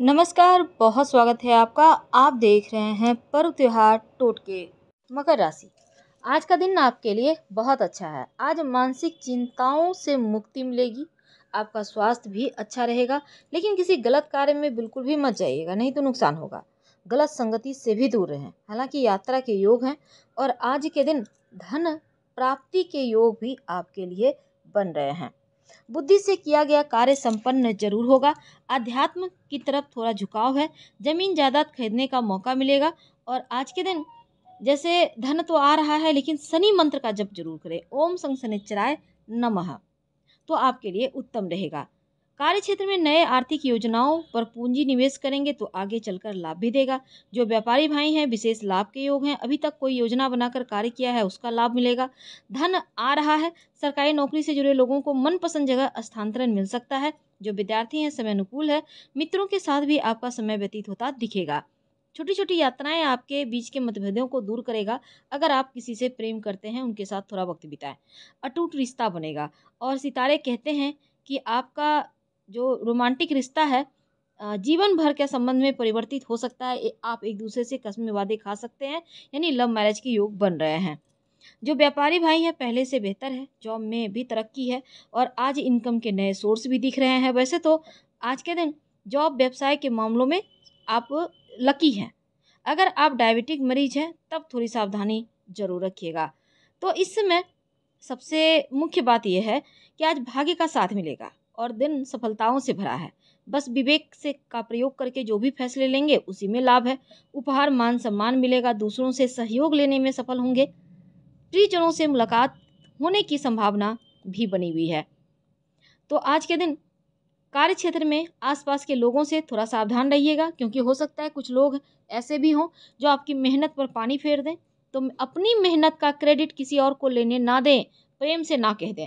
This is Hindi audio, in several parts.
नमस्कार बहुत स्वागत है आपका आप देख रहे हैं पर्व त्यौहार टोटके मकर राशि आज का दिन आपके लिए बहुत अच्छा है आज मानसिक चिंताओं से मुक्ति मिलेगी आपका स्वास्थ्य भी अच्छा रहेगा लेकिन किसी गलत कार्य में बिल्कुल भी मत जाइएगा नहीं तो नुकसान होगा गलत संगति से भी दूर रहें हालांकि यात्रा के योग हैं और आज के दिन धन प्राप्ति के योग भी आपके लिए बन रहे हैं बुद्धि से किया गया कार्य संपन्न जरूर होगा अध्यात्म की तरफ थोड़ा झुकाव है ज़मीन जायदाद खरीदने का मौका मिलेगा और आज के दिन जैसे धन तो आ रहा है लेकिन शनि मंत्र का जप जरूर करें ओम संग शनिचराय नमः तो आपके लिए उत्तम रहेगा कार्य क्षेत्र में नए आर्थिक योजनाओं पर पूंजी निवेश करेंगे तो आगे चलकर लाभ भी देगा जो व्यापारी भाई हैं विशेष लाभ के योग हैं अभी तक कोई योजना बनाकर कार्य किया है उसका लाभ मिलेगा धन आ रहा है सरकारी नौकरी से जुड़े लोगों को मनपसंद जगह स्थानांतरण मिल सकता है जो विद्यार्थी हैं समय अनुकूल है मित्रों के साथ भी आपका समय व्यतीत होता दिखेगा छोटी छोटी यात्राएं आपके बीच के मतभेदों को दूर करेगा अगर आप किसी से प्रेम करते हैं उनके साथ थोड़ा वक्त बिताएं अटूट रिश्ता बनेगा और सितारे कहते हैं कि आपका जो रोमांटिक रिश्ता है जीवन भर के संबंध में परिवर्तित हो सकता है आप एक दूसरे से कसम वादे खा सकते हैं यानी लव मैरिज के योग बन रहे हैं जो व्यापारी भाई हैं पहले से बेहतर है जॉब में भी तरक्की है और आज इनकम के नए सोर्स भी दिख रहे हैं वैसे तो आज के दिन जॉब व्यवसाय के मामलों में आप लकी हैं अगर आप डायबिटिक मरीज हैं तब थोड़ी सावधानी जरूर रखिएगा तो इस समय सबसे मुख्य बात यह है कि आज भाग्य का साथ मिलेगा और दिन सफलताओं से भरा है बस विवेक से का प्रयोग करके जो भी फैसले लेंगे उसी में लाभ है उपहार मान सम्मान मिलेगा दूसरों से सहयोग लेने में सफल होंगे प्रियजनों से मुलाकात होने की संभावना भी बनी हुई है तो आज के दिन कार्य क्षेत्र में आसपास के लोगों से थोड़ा सावधान रहिएगा क्योंकि हो सकता है कुछ लोग ऐसे भी हों जो आपकी मेहनत पर पानी फेर दें तो अपनी मेहनत का क्रेडिट किसी और को लेने ना दें प्रेम से ना कह दें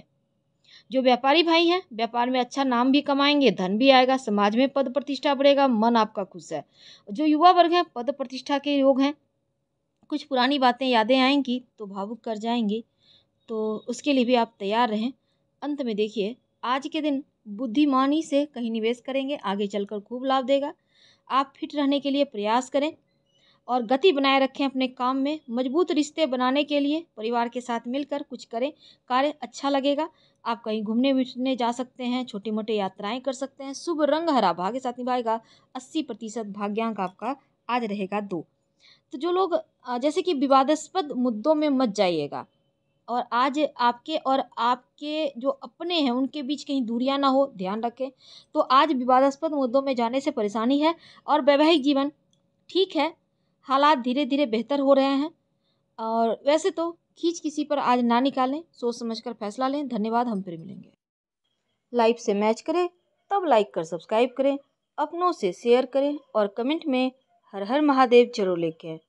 जो व्यापारी भाई हैं व्यापार में अच्छा नाम भी कमाएंगे धन भी आएगा समाज में पद प्रतिष्ठा बढ़ेगा मन आपका खुश है जो युवा वर्ग हैं पद प्रतिष्ठा के योग हैं कुछ पुरानी बातें यादें आएंगी तो भावुक कर जाएंगी तो उसके लिए भी आप तैयार रहें अंत में देखिए आज के दिन बुद्धिमानी से कहीं निवेश करेंगे आगे चलकर खूब लाभ देगा आप फिट रहने के लिए प्रयास करें और गति बनाए रखें अपने काम में मजबूत रिश्ते बनाने के लिए परिवार के साथ मिलकर कुछ करें कार्य अच्छा लगेगा आप कहीं घूमने फिरने जा सकते हैं छोटे मोटे यात्राएं कर सकते हैं शुभ रंग हरा भाग्य साथ निभाएगा अस्सी प्रतिशत भाग्यांक आपका आज रहेगा दो तो जो लोग जैसे कि विवादास्पद मुद्दों में मत जाइएगा और आज आपके और आपके जो अपने हैं उनके बीच कहीं दूरियां ना हो ध्यान रखें तो आज विवादास्पद मुद्दों में जाने से परेशानी है और वैवाहिक जीवन ठीक है हालात धीरे धीरे बेहतर हो रहे हैं और वैसे तो खींच किसी पर आज ना निकालें सोच समझ कर फैसला लें धन्यवाद हम फिर मिलेंगे लाइव से मैच करें तब लाइक कर सब्सक्राइब करें अपनों से शेयर करें और कमेंट में हर हर महादेव जरूर लिखें